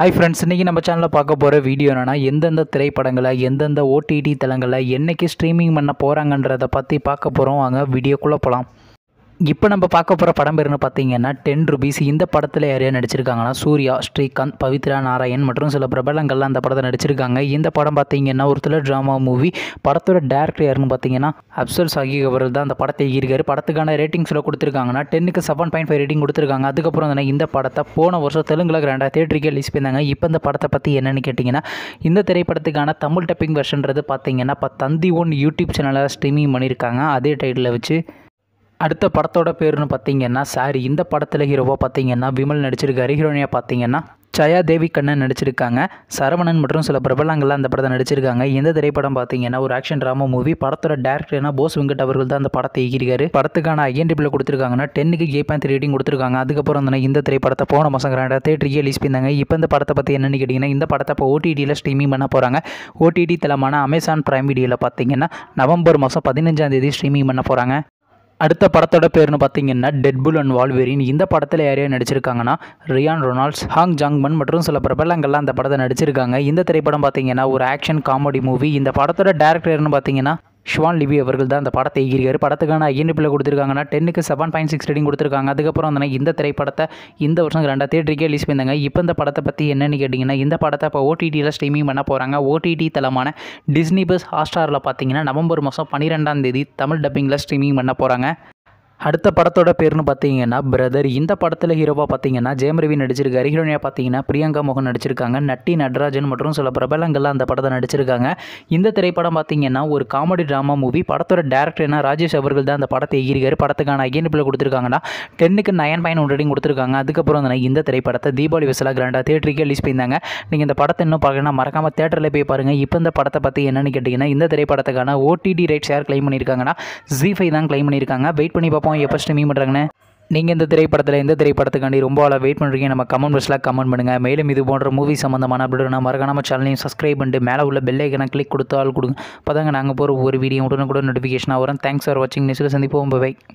hi friends இன்றைக்கி நம்ம சேனலில் பார்க்க போகிற வீடியோ என்னென்னா எந்தெந்த திரைப்படங்களை எந்தெந்த ஓடிடி தளங்களை என்றைக்கு ஸ்ட்ரீமிங் பண்ண போகிறாங்கன்றதை பற்றி பார்க்க போகிறோம் வாங்க வீடியோக்குள்ளே போகலாம் இப்போ நம்ம பார்க்க போகிற படம் பேருன்னு பார்த்தீங்கன்னா டென் ருபீஸ் இந்த படத்தில் யாரையா நடிச்சிருக்காங்கன்னா சூர்யா ஸ்ரீகாந்த் பவித்ரா நாராயண் மற்றும் சில பிரபலங்கள்லாம் அந்த படத்தை நடிச்சிருக்காங்க இந்த படம் பார்த்தீங்கன்னா ஒரு தில ட்ராமா மூவி படத்தோட டேரக்டர் யாருன்னு பார்த்தீங்கன்னா அப்சல் சாகி அவர்கள் தான் அந்த படத்தை இயக்கியிருக்காரு படத்துக்கான ரேட்டிங்ஸில் கொடுத்துருக்காங்கன்னா டென்னுக்கு செவன் பாயிண்ட் ஃபைவ் ரேட்டிங் கொடுத்துருக்காங்க அதுக்கப்புறம் வந்து இந்த படத்தை போன வருஷம் தெலுங்குல கிராண்டாக தேட்டருக்கு ரிலீஸ் பண்ணாங்க இப்போ இந்த படத்தை பற்றி என்னென்னு கேட்டிங்கன்னா இந்த திரைப்படத்துக்கான தமிழ் டப்பிங் வெர்ஷன்றது பார்த்தீங்கன்னா இப்போ தந்தி ஒன் யூடியூப் சேனலில் ஸ்ட்ரீமிங் பண்ணியிருக்காங்க அதே டைட்டில் வச்சு அடுத்த படத்தோட பேருன்னு பார்த்தீங்கன்னா சாரி இந்த படத்தில் ஹீரோவாக பார்த்தீங்கன்னா விமல் நடிச்சிருக்காரு ஹீரோனியாக பார்த்தீங்கன்னா ஜயா தேவி கண்ணன் நடிச்சிருக்காங்க சரவணன் மற்றும் சில பிரபலங்கள்லாம் அந்த படத்தை நடிச்சிருக்காங்க இந்த திரைப்படம் பார்த்தீங்கன்னா ஒரு ஆக்ஷன் ட்ராமா மூவி படத்தோட டேரக்டர்னா போஸ் வெங்கட் அவர்கள் தான் அந்த படத்தை இயக்கியிருக்காரு படத்துக்கான ஐஎன்டிபியில் கொடுத்துருக்காங்கன்னா டென்னுக்கு ஏ பாயிண்ட் ரேட்டிங் கொடுத்துருக்காங்க அதுக்கப்புறம் வந்து இந்த திரைப்படத்தை போன மாதம் கிராண்டாக தேட்டருக்கு ரிலீஸ் பண்ணாங்க இப்போ இந்த படத்தை பற்றி என்னென்னு கேட்டிங்கன்னா இந்த படத்தை இப்போ ஓடிடியில் ஸ்ட்ரீமிங் பண்ண போகிறாங்க ஓடிடி தளமான அமேசான் பிரைம் வீடியோவில் பார்த்தீங்கன்னா நவம்பர் மாதம் பதினஞ்சாம் தேதி ஸ்ட்ரீமிங் பண்ண போகிறாங்க அடுத்த படத்தோட பேர்னு பார்த்தீங்கன்னா டெட் புல் அண்ட் வால்வெரின் இந்த படத்தில் யார் நடிச்சிருக்காங்கன்னா ரியான் ரொனால்ட்ஸ் ஹாங் ஜாங்மன் மற்றும் சில பிரபலங்கள்லாம் அந்த படத்தை நடிச்சிருக்காங்க இந்த திரைப்படம் பார்த்தீங்கன்னா ஒரு ஆக்ஷன் காமெடி மூவி இந்த படத்தோட டேரக்டர்னு பார்த்தீங்கன்னா ஷுவான் லிவி அவர்கள் தான் அந்த படத்தை ஈகிருக்கார் படத்துக்கான ஐஎன்பியில் கொடுத்துருக்காங்கன்னா டென்னுக்கு செவன் பாயிண்ட் சிக்ஸ் ரேட்டிங் கொடுத்துருக்காங்க அதுக்கப்புறம் வந்து இந்த திரைப்படத்தை இந்த வருஷம் ரெண்டாம் தேட்டருக்கே ரிலீஸ் பண்ணியிருந்தாங்க இப்போ இந்த படத்தை பற்றி என்னென்னு கேட்டிங்கன்னா இந்த படத்தை இப்போ ஓடிடியில் ஸ்ட்ரீமிங் பண்ண போகிறாங்க ஓடிடி தளமான டிஸ்னி பஸ் ஹாட்ஸ்டாரில் பார்த்தீங்கன்னா நவம்பர் மாதம் பன்னிரெண்டாம் தேதி தமிழ் டப்பிங்கில் ஸ்ட்ரீமிங் பண்ண போகிறாங்க அடுத்த படத்தோட பேர்னு பார்த்தீங்கன்னா பிரதர் இந்த படத்தில் ஹீரோவாக பார்த்தீங்கன்னா ஜெயமரவி நடிச்சிருக்காரு ஹீரோனியாக பார்த்தீங்கன்னா பிரியங்கா மோகன் நடிச்சிருக்காங்க நட்டி நடராஜன் மற்றும் சில பிரபலங்கள்லாம் அந்த படத்தை நடிச்சிருக்காங்க இந்த திரைப்படம் பார்த்தீங்கன்னா ஒரு காமெடி ட்ராமா மூவி படத்தோட டேரக்டர்னா ராஜேஷ் அவர்கள் தான் அந்த படத்தை எகிரிக்கார் படத்துக்கான அகைன் பிள்ளை கொடுத்துருக்காங்கன்னா டென்னுக்கு நயன் பாயிண்ட் ஒன்றரையும் கொடுத்துருக்காங்க அதுக்கப்புறம் அந்த இந்த திரைப்படத்தை தீபாவளி விசலா கிராண்டாக தேட்டருக்கு ரிலீஸ் பண்ணியிருந்தாங்க நீங்கள் இந்த படத்தை இன்னும் பார்க்கணும்னா மறக்காமல் தேட்டரில் போய் பாருங்கள் இப்போ இந்த படத்தை பற்றி என்னென்னு கேட்டிங்கன்னா இந்த திரைப்படத்துக்கான ஓடிடி ரேட் ஷேர் கிளைம் பண்ணியிருக்காங்கன்னா ஜி ஃபை தான் கிளைம் பண்ணியிருக்காங்க வெயிட் பண்ணி பார்ப்போம் பார்ப்போம் எப்போ ஸ்ட்ரீமிங் பண்ணுறாங்கன்னு நீங்கள் இந்த திரைப்படத்தில் எந்த திரைப்படத்துக்காண்டி ரொம்ப அளவு வெயிட் பண்ணுறீங்க நம்ம கமெண்ட் பாக்ஸில் கமெண்ட் பண்ணுங்கள் மேலும் இது போன்ற மூவி சம்மந்தமான அப்டேட்னா மறக்காம சேனலையும் சப்ஸ்கிரைப் பண்ணிட்டு மேலே உள்ள பெல்லைக்கனை கிளிக் கொடுத்தால் கொடுங்க அப்போ தாங்க நாங்கள் போகிற ஒரு வீடியோ உடனே கூட நோட்டிஃபிகேஷனாக வரும் தேங்க்ஸ் ஃபார் வாட்சிங் நெக்ஸ்ட்டில் சந்திப்போம் பை